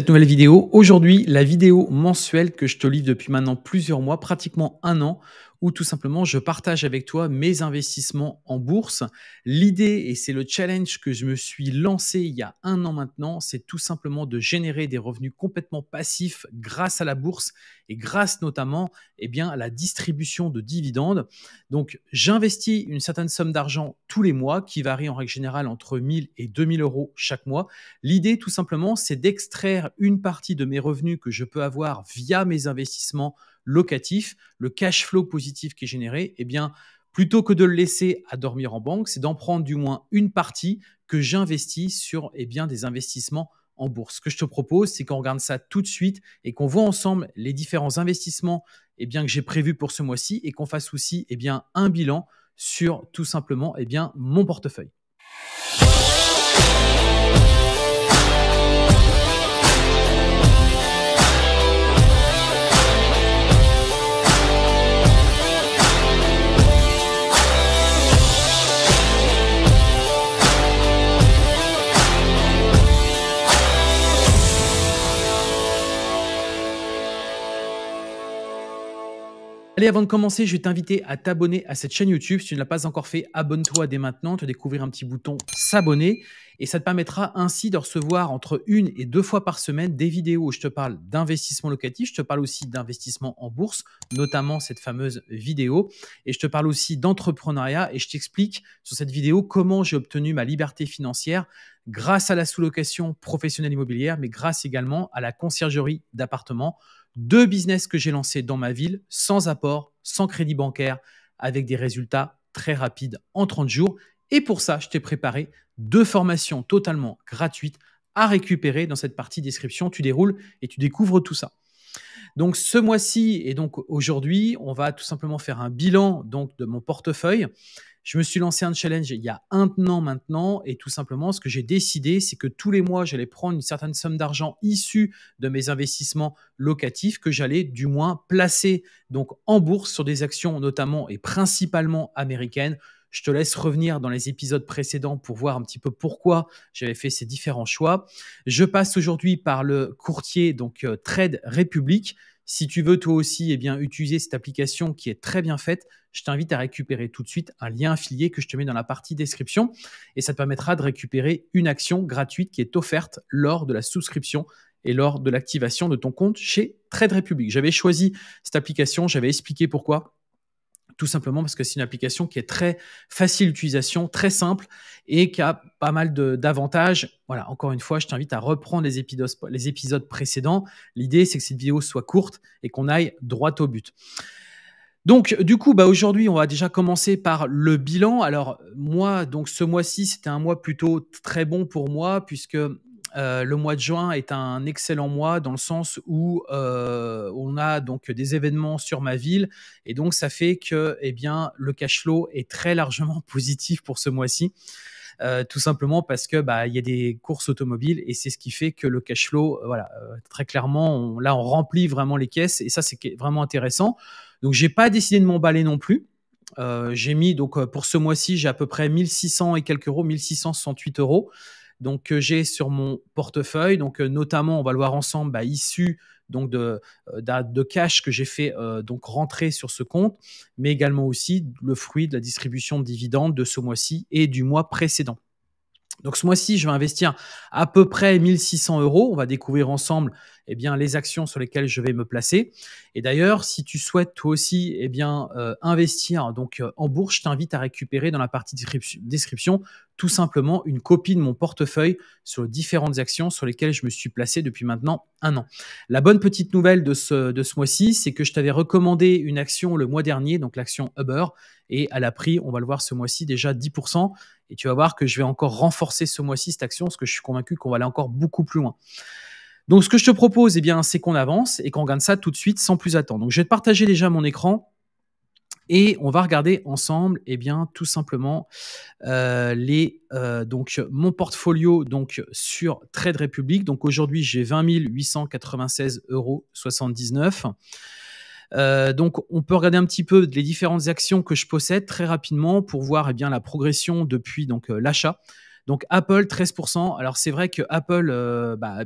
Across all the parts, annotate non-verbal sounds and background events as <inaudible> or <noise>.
nouvelle vidéo. Aujourd'hui, la vidéo mensuelle que je te livre depuis maintenant plusieurs mois, pratiquement un an, où tout simplement je partage avec toi mes investissements en bourse. L'idée, et c'est le challenge que je me suis lancé il y a un an maintenant, c'est tout simplement de générer des revenus complètement passifs grâce à la bourse et grâce notamment eh bien, à la distribution de dividendes. Donc j'investis une certaine somme d'argent tous les mois qui varie en règle générale entre 1000 et 2000 euros chaque mois. L'idée tout simplement, c'est d'extraire une partie de mes revenus que je peux avoir via mes investissements locatif, le cash flow positif qui est généré, eh bien, plutôt que de le laisser à dormir en banque, c'est d'en prendre du moins une partie que j'investis sur eh bien, des investissements en bourse. Ce que je te propose, c'est qu'on regarde ça tout de suite et qu'on voit ensemble les différents investissements eh bien, que j'ai prévus pour ce mois-ci et qu'on fasse aussi eh bien, un bilan sur tout simplement eh bien, mon portefeuille. Allez, avant de commencer, je vais t'inviter à t'abonner à cette chaîne YouTube. Si tu ne l'as pas encore fait, abonne-toi dès maintenant. Te découvrir un petit bouton s'abonner et ça te permettra ainsi de recevoir entre une et deux fois par semaine des vidéos où je te parle d'investissement locatif. Je te parle aussi d'investissement en bourse, notamment cette fameuse vidéo. Et je te parle aussi d'entrepreneuriat et je t'explique sur cette vidéo comment j'ai obtenu ma liberté financière grâce à la sous-location professionnelle immobilière, mais grâce également à la conciergerie d'appartements deux business que j'ai lancés dans ma ville, sans apport, sans crédit bancaire, avec des résultats très rapides en 30 jours. Et pour ça, je t'ai préparé deux formations totalement gratuites à récupérer dans cette partie description. Tu déroules et tu découvres tout ça. Donc ce mois-ci et donc aujourd'hui, on va tout simplement faire un bilan donc de mon portefeuille je me suis lancé un challenge il y a un an maintenant et tout simplement, ce que j'ai décidé, c'est que tous les mois, j'allais prendre une certaine somme d'argent issue de mes investissements locatifs que j'allais du moins placer donc en bourse sur des actions notamment et principalement américaines. Je te laisse revenir dans les épisodes précédents pour voir un petit peu pourquoi j'avais fait ces différents choix. Je passe aujourd'hui par le courtier donc euh, Trade République. Si tu veux toi aussi et eh bien, utiliser cette application qui est très bien faite, je t'invite à récupérer tout de suite un lien affilié que je te mets dans la partie description et ça te permettra de récupérer une action gratuite qui est offerte lors de la souscription et lors de l'activation de ton compte chez Trade Republic. J'avais choisi cette application, j'avais expliqué pourquoi tout simplement parce que c'est une application qui est très facile d'utilisation, très simple et qui a pas mal d'avantages. Voilà, encore une fois, je t'invite à reprendre les épisodes, les épisodes précédents. L'idée, c'est que cette vidéo soit courte et qu'on aille droit au but. Donc, du coup, bah, aujourd'hui, on va déjà commencer par le bilan. Alors, moi, donc, ce mois-ci, c'était un mois plutôt très bon pour moi, puisque euh, le mois de juin est un excellent mois dans le sens où euh, on a donc des événements sur ma ville et donc ça fait que eh bien le cash flow est très largement <laughs> positif pour ce mois-ci. Euh, tout simplement parce que bah il y a des courses automobiles et c'est ce qui fait que le cash flow voilà très clairement là on remplit vraiment les caisses et ça c'est vraiment intéressant donc j'ai pas décidé de m'emballer non plus j'ai mis donc pour ce mois-ci j'ai à peu près 1600 et quelques euros 1668 euros donc que j'ai sur mon portefeuille. Donc euh, notamment, on va le voir ensemble, bah, issu donc de, euh, cash que j'ai fait euh, donc rentrer sur ce compte, mais également aussi le fruit de la distribution de dividendes de ce mois-ci et du mois précédent. Donc ce mois-ci, je vais investir à peu près 1600 euros. On va découvrir ensemble eh bien, les actions sur lesquelles je vais me placer. Et d'ailleurs, si tu souhaites toi aussi eh bien, euh, investir donc, euh, en bourse, je t'invite à récupérer dans la partie description tout simplement une copie de mon portefeuille sur les différentes actions sur lesquelles je me suis placé depuis maintenant un an. La bonne petite nouvelle de ce, de ce mois-ci, c'est que je t'avais recommandé une action le mois dernier, donc l'action Uber, et à a pris, on va le voir ce mois-ci, déjà 10%. Et tu vas voir que je vais encore renforcer ce mois-ci cette action, parce que je suis convaincu qu'on va aller encore beaucoup plus loin. Donc, ce que je te propose, eh bien, c'est qu'on avance et qu'on regarde ça tout de suite sans plus attendre. Donc, je vais te partager déjà mon écran et on va regarder ensemble, eh bien, tout simplement euh, les euh, donc mon portfolio donc sur Trade Republic. Donc aujourd'hui, j'ai 20 896,79 euros euh, donc, on peut regarder un petit peu les différentes actions que je possède très rapidement pour voir eh bien, la progression depuis donc l'achat. Donc Apple 13%. Alors c'est vrai que Apple, bah,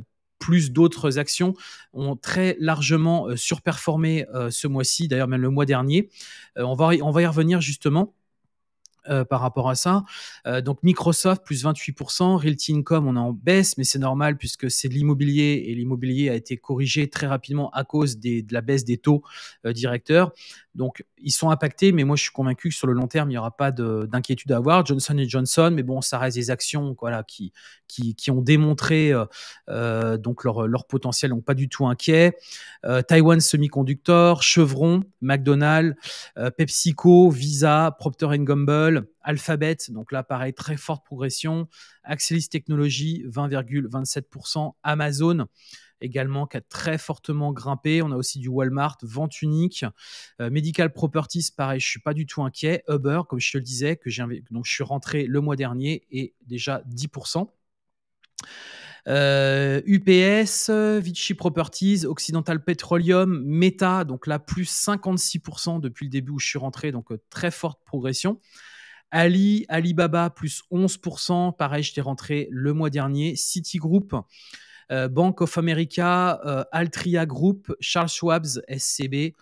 plus d'autres actions, ont très largement euh, surperformé euh, ce mois-ci, d'ailleurs même le mois dernier. Euh, on, va, on va y revenir justement. par rapport à ça. donc Microsoft plus 28%, Realty Income on est en baisse, mais c'est normal puisque c'est de l'immobilier et l'immobilier a été corrigé très rapidement à cause de la baisse des taux directeurs. Donc, ils sont impactés, mais moi, je suis convaincu que sur le long terme, il n'y aura pas d'inquiétude à avoir. Johnson Johnson, mais bon, ça reste des actions voilà, qui, qui, ont démontré euh, euh, donc leur, potentiel, donc pas du tout inquiet. Euh, Taiwan Semiconductor, Chevron, McDonald's, PepsiCo, Visa, Procter Gamble, Alphabet, donc là, pareil, très forte progression. Axelis Technologies, 20,27%. Amazon, également qui a très fortement grimpé. On a aussi du Walmart, vente unique, euh, Medical Properties, pareil, je ne suis pas du tout inquiet. Uber, comme je te le disais, que j'ai donc je suis rentré le mois dernier et déjà 10%. Euh, UPS, Vichy Properties, Occidental Petroleum, Meta, donc là plus 56% depuis le début où je suis rentré, donc euh, très forte progression. Ali, Alibaba plus 11%, pareil, j'étais rentré le mois dernier. Citigroup euh, Bank of America, euh, Altria Group, Charles Schwab's SCB.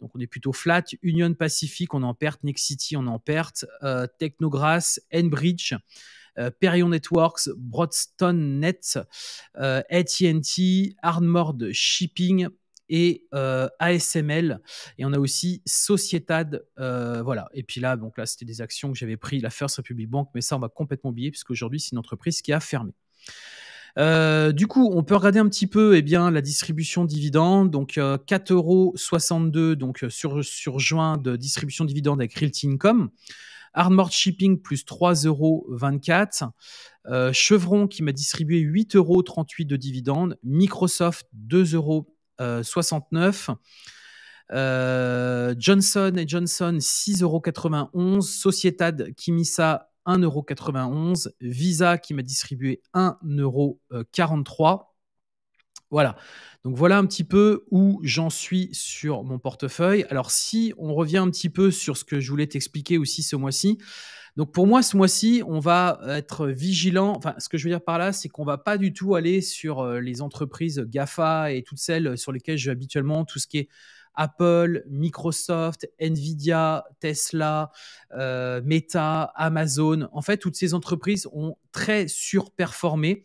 Donc on est plutôt flat. Union Pacific, on en perte. City, on en perte. Euh, Technogras, Enbridge. Perion Networks, Broadstone Net, AT&T, Armored Shipping et ASML et on a aussi Societad voilà et puis là donc là c'était des actions que j'avais pris la First Republic Bank mais ça on va complètement oublier puisqu'aujourd'hui c'est une entreprise qui a fermé. Euh, du coup, on peut regarder un petit peu eh bien, la distribution dividende. Donc, 4,62 euh, donc euh, sur, sur juin de distribution dividende avec Realty Income. Hardmore Shipping plus 3,24 euros. Chevron qui m'a distribué 8,38 euros de dividendes. Microsoft 2,69 euros. Johnson Johnson 6,91 euros. ça ça… 1,91€. Visa qui m'a distribué 1,43€. Euh, voilà. Donc voilà un petit peu où j'en suis sur mon portefeuille. Alors si on revient un petit peu sur ce que je voulais t'expliquer aussi ce mois-ci. Donc pour moi ce mois-ci, on va être vigilant. Enfin, ce que je veux dire par là, c'est qu'on va pas du tout aller sur euh, les entreprises Gafa et toutes celles sur lesquelles je habituellement tout ce qui est Apple, Microsoft, Nvidia, Tesla, euh, Meta, Amazon. En fait, toutes ces entreprises ont très surperformé.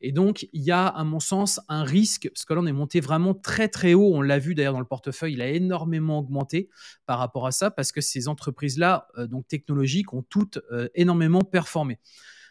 Et donc, il y a, à mon sens, un risque, parce que là, on est monté vraiment très, très haut. On l'a vu d'ailleurs dans le portefeuille, il a énormément augmenté par rapport à ça, parce que ces entreprises-là, euh, donc technologiques, ont toutes euh, énormément performé.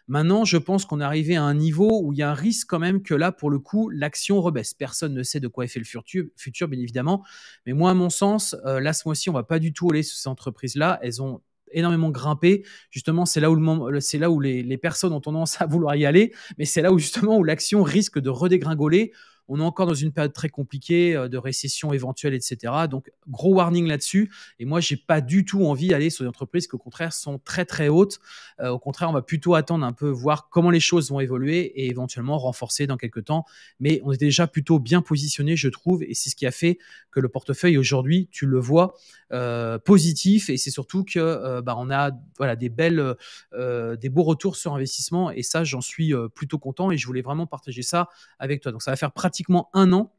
Maintenant, je pense qu'on est arrivé à un niveau où il y a un risque quand même que là, pour le coup, l'action rebaisse. Personne ne sait de quoi est fait le futur, futur bien évidemment. Mais moi, à mon sens, euh, là, ce mois-ci, on va pas du tout aller sur ces entreprises-là. Elles ont énormément grimpé. Justement, c'est là où, c'est là où les, les personnes ont tendance à vouloir y aller, mais c'est là où justement où l'action risque de redégringoler on est encore dans une période très compliquée euh, de récession éventuelle, etc. Donc, gros warning là-dessus. Et moi, je n'ai pas du tout envie d'aller sur des entreprises qui, au contraire, sont très, très hautes. Euh, au contraire, on va plutôt attendre un peu, voir comment les choses vont évoluer et éventuellement renforcer dans quelques temps. Mais on est déjà plutôt bien positionné, je trouve. Et c'est ce qui a fait que le portefeuille aujourd'hui, tu le vois, euh, positif et c'est surtout que euh, bah, on a voilà des belles euh, des beaux retours sur investissement et ça j'en suis plutôt content et je voulais vraiment partager ça avec toi donc ça va faire pratiquement un an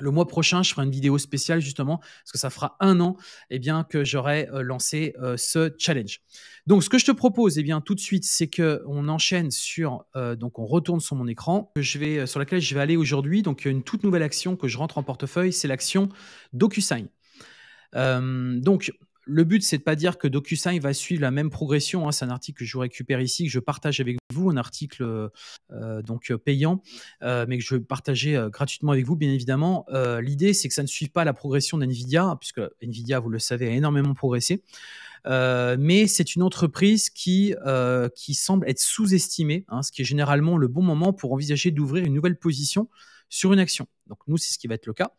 le mois prochain, je ferai une vidéo spéciale justement, parce que ça fera un an et eh bien, que j'aurai lancé ce challenge. Donc, ce que je te propose et eh bien, tout de suite, c'est qu'on enchaîne sur, donc on retourne sur mon écran, que je vais, sur laquelle je vais aller aujourd'hui. Donc, une toute nouvelle action que je rentre en portefeuille, c'est l'action DocuSign. Euh, donc, le but, c'est de pas dire que DocuSign va suivre la même progression. Hein. C'est un article que je vous récupère ici, que je partage avec vous, un article euh, donc euh, payant, mais que je vais partager gratuitement avec vous, bien évidemment. L'idée, c'est que ça ne suive pas la progression d'NVIDIA, puisque NVIDIA, vous le savez, a énormément progressé. Euh, mais c'est une entreprise qui, euh, qui semble être sous-estimée, hein, ce qui est généralement le bon moment pour envisager d'ouvrir une nouvelle position sur une action. Donc nous, c'est ce qui va être le cas.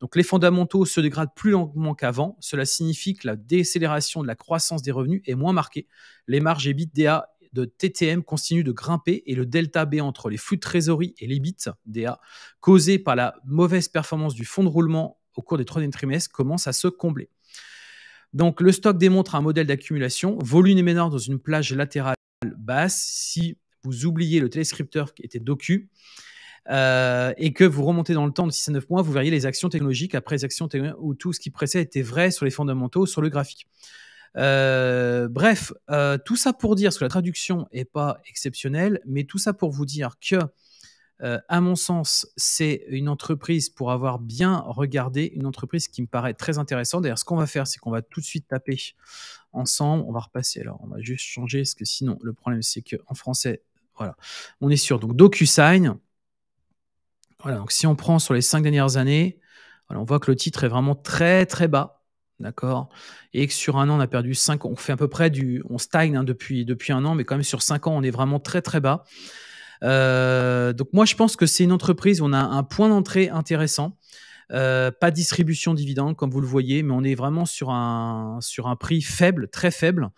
Donc les fondamentaux se dégradent plus lentement qu'avant. Cela signifie que la décélération de la croissance des revenus est moins marquée. Les marges EBITDA de TTM continuent de grimper et le delta B entre les flux de trésorerie et bits DA causé par la mauvaise performance du fonds de roulement au cours des trois derniers trimestres commence à se combler. Donc le stock démontre un modèle d'accumulation, volume énorme dans une plage latérale basse. Si vous oubliez le téléscripteur qui était docu euh, et que vous remontez dans le temps de 6 à 9 mois, vous verriez les actions technologiques après les actions technologiques où tout ce qui pressait était vrai sur les fondamentaux, sur le graphique. Euh, bref, euh, tout ça pour dire, parce que la traduction n'est pas exceptionnelle, mais tout ça pour vous dire que euh, à mon sens, c'est une entreprise pour avoir bien regardé, une entreprise qui me paraît très intéressante. D'ailleurs, ce qu'on va faire, c'est qu'on va tout de suite taper ensemble. On va repasser. Alors, on va juste changer, parce que sinon, le problème, c'est que en français, voilà, on est sur Donc, DocuSign. Voilà, donc si on prend sur les cinq dernières années, on voit que le titre est vraiment très, très bas. D'accord Et que sur un an, on a perdu 5 On fait à peu près du. On stagne hein, depuis, depuis un an, mais quand même sur 5 ans, on est vraiment très très bas. Euh, donc moi, je pense que c'est une entreprise où on a un point d'entrée intéressant. Euh, pas de distribution dividende comme vous le voyez, mais on est vraiment sur un, sur un prix faible, très faible,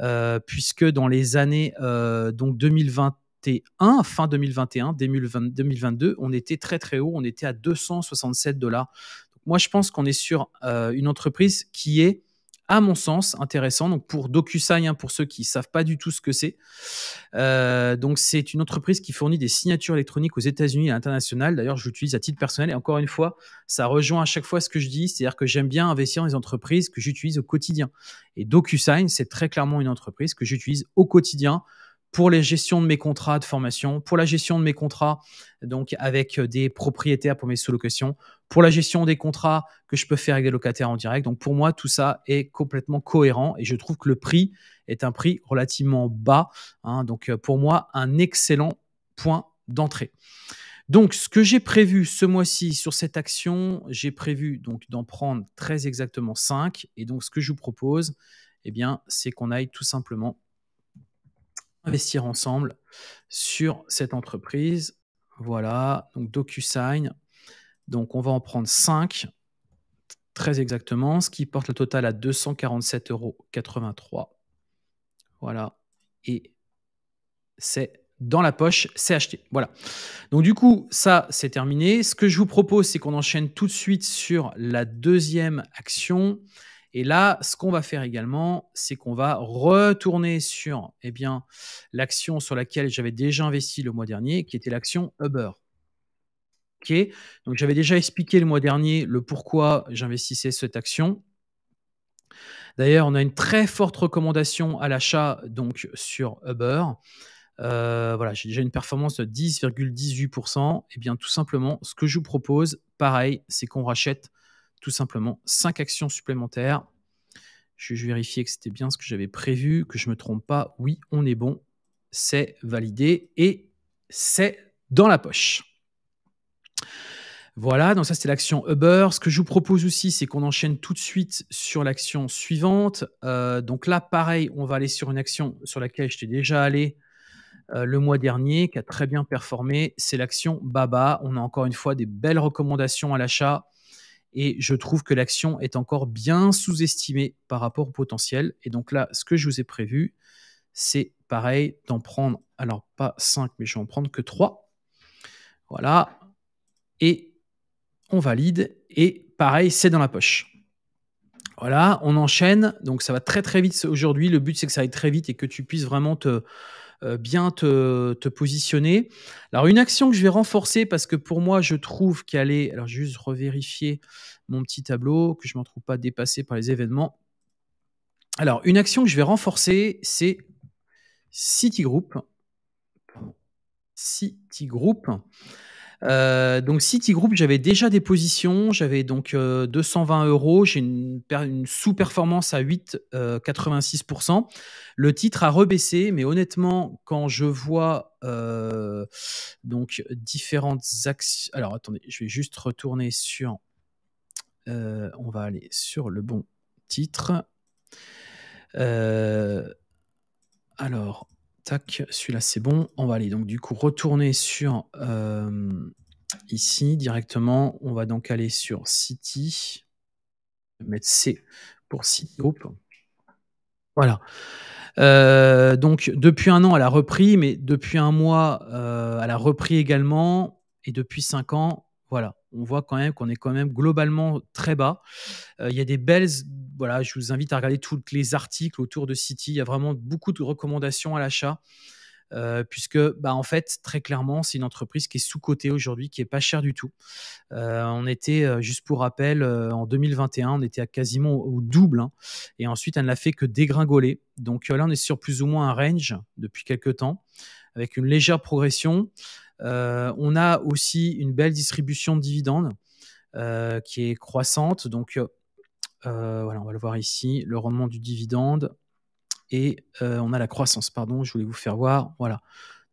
euh, puisque dans les années donc 2021, fin 2021, 2022, on était très très haut, on était à 267 dollars. Moi, je pense qu'on est sur une entreprise qui est à mon sens, intéressant. Donc pour DocuSign, hein, pour ceux qui ne savent pas du tout ce que c'est, euh, donc c'est une entreprise qui fournit des signatures électroniques aux États-Unis et à l'international. D'ailleurs, j'utilise à titre personnel et encore une fois, ça rejoint à chaque fois ce que je dis, c'est-à-dire que j'aime bien investir dans les entreprises que j'utilise au quotidien. Et DocuSign, c'est très clairement une entreprise que j'utilise au quotidien pour les gestion de mes contrats de formation, pour la gestion de mes contrats donc avec euh, des propriétaires pour mes sous-locations, pour la gestion des contrats que je peux faire avec des locataires en direct. Donc pour moi, tout ça est complètement cohérent et je trouve que le prix est un prix relativement bas. Hein. donc euh, pour moi, un excellent point d'entrée. Donc, ce que j'ai prévu ce mois-ci sur cette action, j'ai prévu donc d'en prendre très exactement 5. Et donc, ce que je vous propose, eh bien, c'est qu'on aille tout simplement investir ensemble sur cette entreprise. Voilà, donc DocuSign. Donc on va en prendre 5, très exactement, ce qui porte le total à 247,83 euros. Voilà, et c'est dans la poche, c'est acheté. Voilà. Donc du coup, ça, c'est terminé. Ce que je vous propose, c'est qu'on enchaîne tout de suite sur la deuxième action et là, ce qu'on va faire également, c'est qu'on va retourner sur eh bien, l'action sur laquelle j'avais déjà investi le mois dernier, qui était l'action Uber. Donc j'avais déjà expliqué le mois dernier le pourquoi j'investissais cette action. D'ailleurs, on a une très forte recommandation à l'achat donc sur Uber. Euh, voilà, j'ai déjà une performance de 10,18%. Et eh bien tout simplement, ce que je vous propose, pareil, c'est qu'on rachète tout simplement 5 actions supplémentaires. Je, vais vérifier que c'était bien ce que j'avais prévu, que je ne me trompe pas. Oui, on est bon. C'est validé et c'est dans la poche. Voilà, donc ça c'était l'action Uber. Ce que je vous propose aussi, c'est qu'on enchaîne tout de suite sur l'action suivante. Euh, donc là, pareil, on va aller sur une action sur laquelle j'étais déjà allé euh, le mois dernier, qui a très bien performé. C'est l'action Baba. On a encore une fois des belles recommandations à l'achat. Et je trouve que l'action est encore bien sous-estimée par rapport au potentiel. Et donc là, ce que je vous ai prévu, c'est pareil d'en prendre, alors pas 5, mais je vais en prendre que 3. Voilà. Et on valide. Et pareil, c'est dans la poche. Voilà, on enchaîne. Donc ça va très très vite aujourd'hui. Le but, c'est que ça aille très vite et que tu puisses vraiment te, euh, bien te, positionner. Alors, une action que je vais renforcer parce que pour moi, je trouve qu'elle est. Alors, juste revérifier mon petit tableau, que je ne m'en trouve pas dépassé par les événements. Alors, une action que je vais renforcer, c'est Citigroup. Citigroup. Euh, donc Citigroup, j'avais déjà des positions, j'avais donc 220 euh, euros, j'ai une, une sous-performance à 8,86%. Euh, le titre a rebaissé, mais honnêtement, quand je vois donc différentes actions... Alors attendez, je vais juste retourner sur... on va aller sur le bon titre. alors, celui-là c'est bon. On va aller donc du coup retourner sur euh, ici directement. On va donc aller sur City. Mettre C pour City Group. Voilà. Euh, donc depuis un an, elle a repris, mais depuis un mois, euh, elle a repris également. Et depuis cinq ans, voilà, on voit quand même qu'on est quand même globalement très bas. Il y a des belles voilà, je vous invite à regarder tous les articles autour de City. Il y a vraiment beaucoup de recommandations à l'achat. Euh, puisque bah, en fait très clairement c'est une entreprise qui est sous-cotée aujourd'hui, qui est pas chère du tout. Euh, on était euh, juste pour rappel en 2021 on était à quasiment au, double hein, et ensuite elle n'a fait que dégringoler. Donc là on est sur plus ou moins un range depuis quelques temps avec une légère progression. on a aussi une belle distribution de dividendes qui est croissante donc euh, voilà, on va le voir ici, le rendement du dividende et euh, on a la croissance. Pardon, je voulais vous faire voir. Voilà.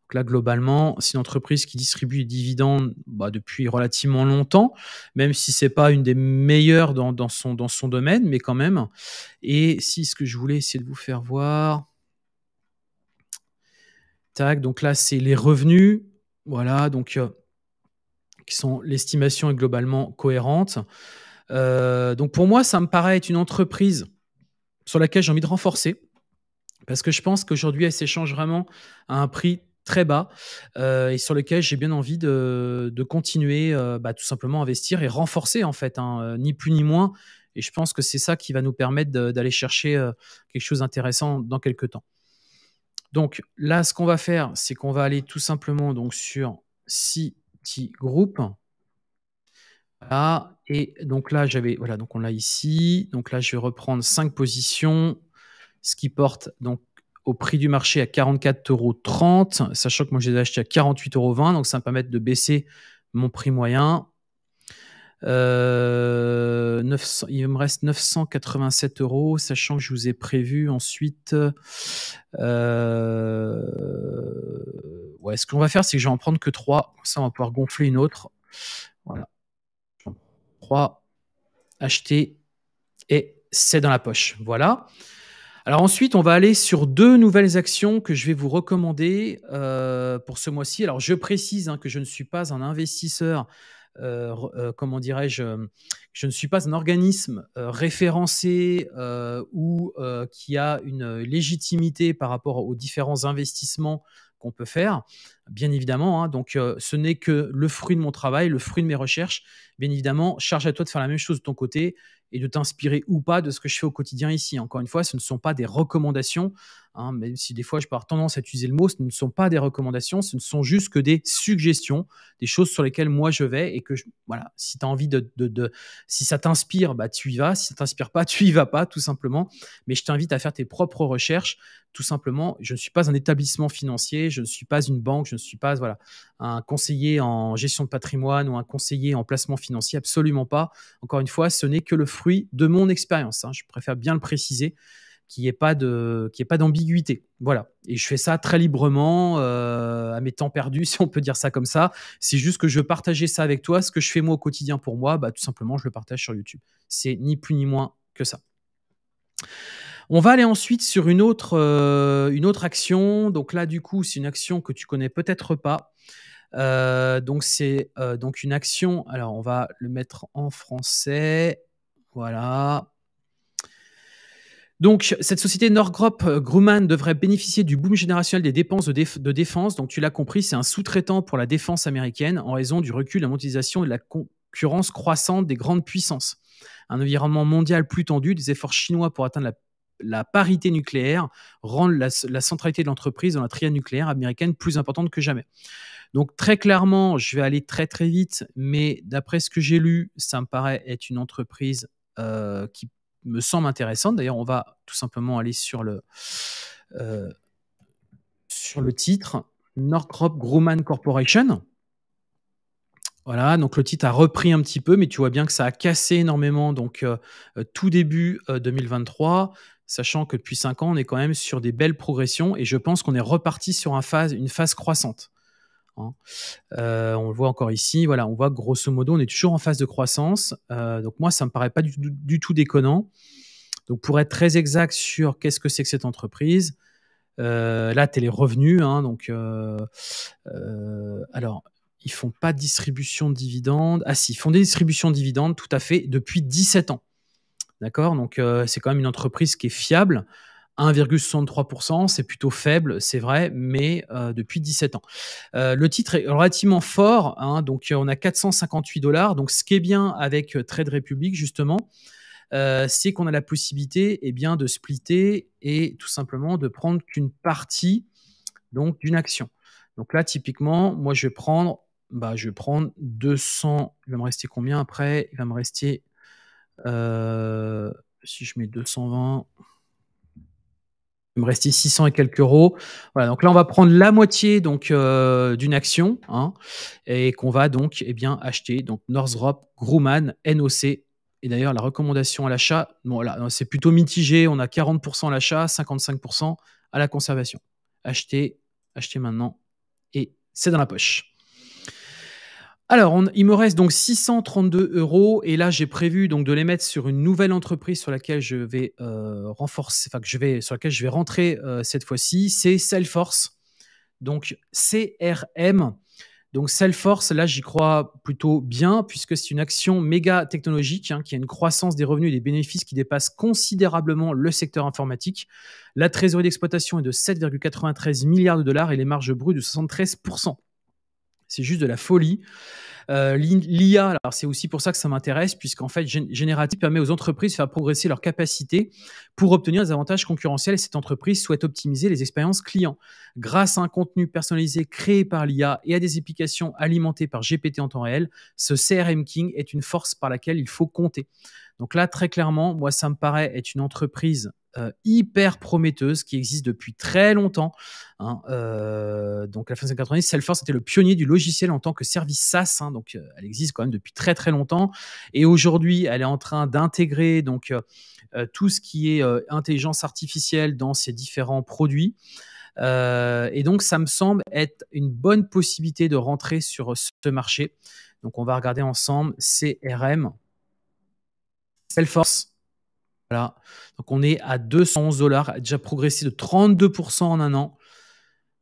Donc là, globalement, c'est une entreprise qui distribue des dividendes bah, depuis relativement longtemps, même si ce n'est pas une des meilleures dans, dans, son, dans son domaine, mais quand même. Et si ce que je voulais essayer de vous faire voir. Tac, donc là, c'est les revenus. Voilà, donc euh, qui sont l'estimation est globalement cohérente. Euh, donc pour moi, ça me paraît être une entreprise sur laquelle j'ai envie de renforcer parce que je pense qu'aujourd'hui, elle s'échange vraiment à un prix très bas euh, et sur lequel j'ai bien envie de, continuer euh, bah, tout simplement à investir et renforcer en fait, hein, ni plus ni moins. Et je pense que c'est ça qui va nous permettre d'aller chercher quelque chose d'intéressant dans quelques temps. Donc là, ce qu'on va faire, c'est qu'on va aller tout simplement donc, sur Citigroup. Group. Voilà. Et donc là, j'avais, voilà, donc on l'a ici. Donc là, je vais reprendre 5 positions, ce qui porte donc au prix du marché à 44,30 euros, sachant que moi, je les ai achetés à 48,20 euros. Donc ça me permet de baisser mon prix moyen. Euh, il me reste 987 euros, sachant que je vous ai prévu ensuite. Euh, ouais, ce qu'on va faire, c'est que je vais en prendre que 3. Ça, on va pouvoir gonfler une autre. Voilà acheter et c'est dans la poche. Voilà. Alors ensuite, on va aller sur deux nouvelles actions que je vais vous recommander euh, pour ce mois-ci. Alors je précise hein, que je ne suis pas un investisseur, euh, euh, comment dirais-je, je ne suis pas un organisme référencé ou qui a une légitimité par rapport aux différents investissements qu'on peut faire, bien évidemment. Hein. donc, euh, ce n'est que le fruit de mon travail, le fruit de mes recherches. Bien évidemment, charge à toi de faire la même chose de ton côté et de t'inspirer ou pas de ce que je fais au quotidien ici. Encore une fois, ce ne sont pas des recommandations. Hein, même si des fois je peux tendance à utiliser le mot, ce ne sont pas des recommandations, ce ne sont juste que des suggestions, des choses sur lesquelles moi je vais et que voilà, si tu envie de, si ça t'inspire, bah tu y vas, si ça t'inspire pas, <laughs> tu y vas pas tout simplement, mais je t'invite à faire tes propres recherches tout simplement, je ne suis pas un établissement financier, je ne suis pas une banque, je ne suis pas voilà, un conseiller en gestion de patrimoine ou un conseiller en placement financier, absolument pas. Encore une fois, ce n'est que le fruit de mon expérience, hein. je préfère bien le préciser qu'il n'y ait pas de pas d'ambiguïté voilà et je fais ça très librement euh, à mes temps perdus <laughs> si on peut dire ça comme ça c'est juste que je partager ça avec toi ce que je fais moi au quotidien pour moi bah tout simplement je le partage sur YouTube c'est ni plus ni moins que ça on va aller ensuite sur une autre euh, une autre action donc là du coup c'est une action que tu connais peut-être pas euh, donc c'est donc une action alors on va le mettre en français voilà donc, cette société Northrop euh, Grumman devrait bénéficier du boom générationnel des dépenses de, défense. Donc, tu l'as compris, c'est un sous-traitant pour la défense américaine en raison du recul, de la mondialisation et de la concurrence croissante des grandes puissances. Un environnement mondial plus tendu, des efforts chinois pour atteindre la, parité nucléaire rendent la, centralité de l'entreprise dans la triade nucléaire américaine plus importante que jamais. Donc, très clairement, je vais aller très très vite, mais d'après ce que j'ai lu, ça me paraît être une entreprise euh, qui me semble intéressante. D'ailleurs, on va tout simplement aller sur le, euh, sur le titre Northrop Grumman Corporation. Voilà, donc le titre a repris un petit peu, mais tu vois bien que ça a cassé énormément. Donc euh, euh, tout début 2023, sachant que depuis 5 ans, on est quand même sur des belles progressions et je pense qu'on est reparti sur un phase, une phase croissante. Hein. Euh, on le voit encore ici. Voilà, on voit grosso modo, on est toujours en phase de croissance. Euh, donc moi, ça me paraît pas du, tout déconnant. Donc pour être très exact sur qu'est-ce que c'est que cette entreprise, euh, là, t'es les revenus. Hein, donc, alors, ils font pas de distribution de dividendes. Ah si, ils font des distributions de dividendes, tout à fait, depuis 17 ans. D'accord Donc c'est quand même une entreprise qui est fiable. 1,63%, c'est plutôt faible, c'est vrai, mais euh, depuis 17 ans. Euh, le titre est relativement fort, hein, donc euh, on a 458 dollars. Donc ce qui est bien avec Trade Republic, justement, c'est qu'on a la possibilité eh bien, de splitter et tout simplement de prendre qu'une partie donc d'une action. Donc là, typiquement, moi je vais prendre, bah, je vais prendre 200, il va me rester combien après Il va me rester, si je mets 220. Il me restait 600 et quelques euros. Voilà, donc là, on va prendre la moitié donc euh, d'une action hein, et qu'on va donc eh bien acheter. Donc Northrop Grumman NOC. Et d'ailleurs, la recommandation à l'achat, c'est plutôt mitigé. On a 40% à l'achat, 55% à la conservation. Achetez, achetez maintenant et c'est dans la poche. Alors, il me reste donc 632 euros et là j'ai prévu donc de les mettre sur une nouvelle entreprise sur laquelle je vais euh, renforcer, enfin que je vais sur laquelle je vais rentrer euh, cette fois-ci, c'est Salesforce. Donc CRM. Donc Salesforce, là j'y crois plutôt bien puisque c'est une action méga technologique hein, qui a une croissance des revenus et des bénéfices qui dépasse considérablement le secteur informatique. La trésorerie d'exploitation est de 7,93 milliards de dollars et les marges brutes de 73 c'est juste de la folie. Euh, L'IA, c'est aussi pour ça que ça m'intéresse, puisqu'en fait, Générative permet aux entreprises de faire progresser leurs capacités pour obtenir des avantages concurrentiels. Cette entreprise souhaite optimiser les expériences clients. Grâce à un contenu personnalisé créé par l'IA et à des applications alimentées par GPT en temps réel, ce CRM King est une force par laquelle il faut compter. Donc là, très clairement, moi, ça me paraît être une entreprise euh, hyper prometteuse qui existe depuis très longtemps. Hein, euh, donc, à la fin des années 90, Salesforce était le pionnier du logiciel en tant que service SaaS. Hein, donc, euh, elle existe quand même depuis très très longtemps. Et aujourd'hui, elle est en train d'intégrer donc tout ce qui est intelligence artificielle dans ses différents produits. et donc, ça me semble être une bonne possibilité de rentrer sur ce marché. Donc, on va regarder ensemble CRM, Salesforce, voilà. Donc on est à 211 dollars, déjà progressé de 32% en un an.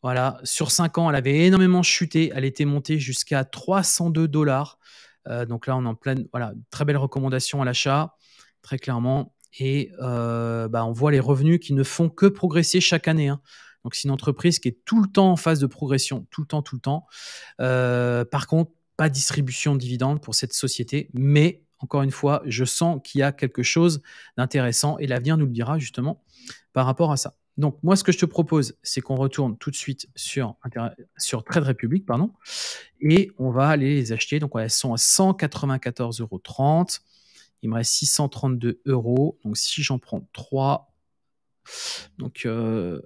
Voilà, sur 5 ans, elle avait énormément chuté, elle était montée jusqu'à 302 dollars. Euh, donc là, on est en pleine, voilà, très belle recommandation à l'achat, très clairement. Et euh, bah, on voit les revenus qui ne font que progresser chaque année. Hein. Donc c'est une entreprise qui est tout le temps en phase de progression, tout le temps, tout le temps. Euh, par contre, pas distribution de dividendes pour cette société, mais encore une fois, je sens qu'il y a quelque chose d'intéressant et l'avenir nous le dira justement par rapport à ça. Donc, moi, ce que je te propose, c'est qu'on retourne tout de suite sur, sur Trade Republic, pardon, et on va aller les acheter. Donc, elles sont à 194,30 euros. Il me reste 632 euros. Donc, si j'en prends 3, donc euh,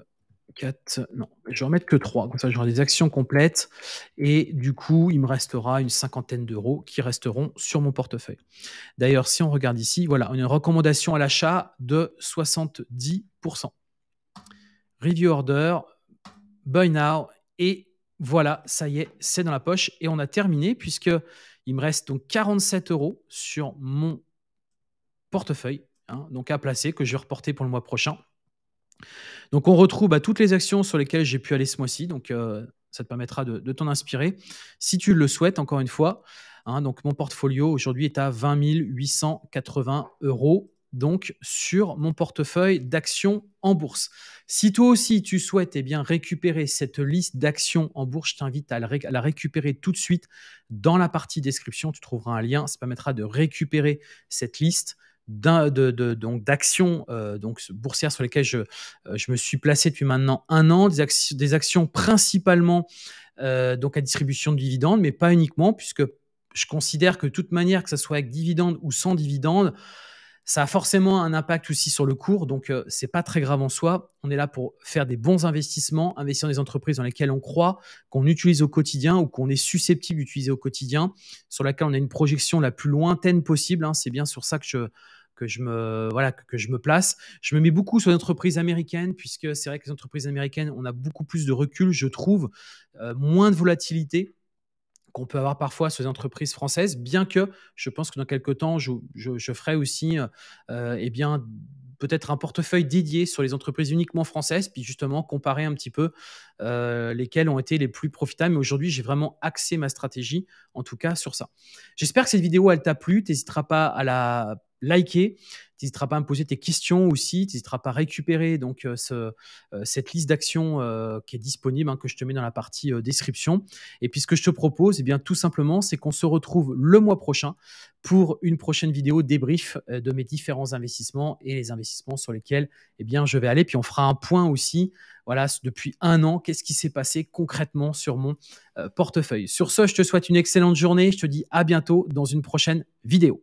non, je vais en mettre que 3, comme ça j'aurai des actions complètes, et du coup il me restera une cinquantaine d'euros qui resteront sur mon portefeuille. D'ailleurs, si on regarde ici, voilà, on a une recommandation à l'achat de 70%. Review order, buy now, et voilà, ça y est, c'est dans la poche, et on a terminé, puisque il me reste donc 47 euros sur mon portefeuille, hein, donc à placer, que je vais reporter pour le mois prochain. Donc on retrouve bah, toutes les actions sur lesquelles j'ai pu aller ce mois-ci. Donc euh, ça te permettra de, t'en inspirer. Si tu le souhaites, encore une fois, hein. donc mon portfolio aujourd'hui est à 20 880 euros. Donc sur mon portefeuille d'actions en bourse. Si toi aussi tu souhaites eh bien, récupérer cette liste d'actions en bourse, je t'invite à, la récupérer tout de suite dans la partie description. Tu trouveras un lien, ça permettra de récupérer cette liste d'actions de, de, donc, euh, donc boursières sur lesquelles je, euh, je me suis placé depuis maintenant un an, des, actions, des actions principalement euh, donc à distribution de dividendes, mais pas uniquement, puisque je considère que de toute manière, que ce soit avec dividendes ou sans dividendes, ça a forcément un impact aussi sur le cours, donc ce euh, c'est pas très grave en soi. On est là pour faire des bons investissements, investir dans des entreprises dans lesquelles on croit, qu'on utilise au quotidien ou qu'on est susceptible d'utiliser au quotidien, sur laquelle on a une projection la plus lointaine possible. Hein. C'est bien sur ça que je, que je me voilà que, je me place. Je me mets beaucoup sur les entreprises américaines puisque c'est vrai que les entreprises américaines, on a beaucoup plus de recul, je trouve, euh, moins de volatilité qu'on peut avoir parfois sur les entreprises françaises, bien que je pense que dans quelques temps, je, je, ferai aussi euh, euh eh bien peut-être un portefeuille dédié sur les entreprises uniquement françaises, puis justement comparer un petit peu euh, lesquelles ont été les plus profitables. Mais aujourd'hui, j'ai vraiment axé ma stratégie, en tout cas, sur ça. J'espère que cette vidéo, elle t'a plu. T'hésiteras pas à la liker, tu n'hésiteras pas à me poser tes questions aussi, tu n'hésiteras pas à récupérer donc, euh, euh, cette liste d'actions euh, qui est disponible, hein, que je te mets dans la partie description. Et puis ce que je te propose, et eh bien, tout simplement, c'est qu'on se retrouve le mois prochain pour une prochaine vidéo débrief de mes différents investissements et les investissements sur lesquels eh bien, je vais aller. Puis on fera un point aussi, voilà, depuis un an, qu'est-ce qui s'est passé concrètement sur mon portefeuille. Sur ce, je te souhaite une excellente journée, je te dis à bientôt dans une prochaine vidéo.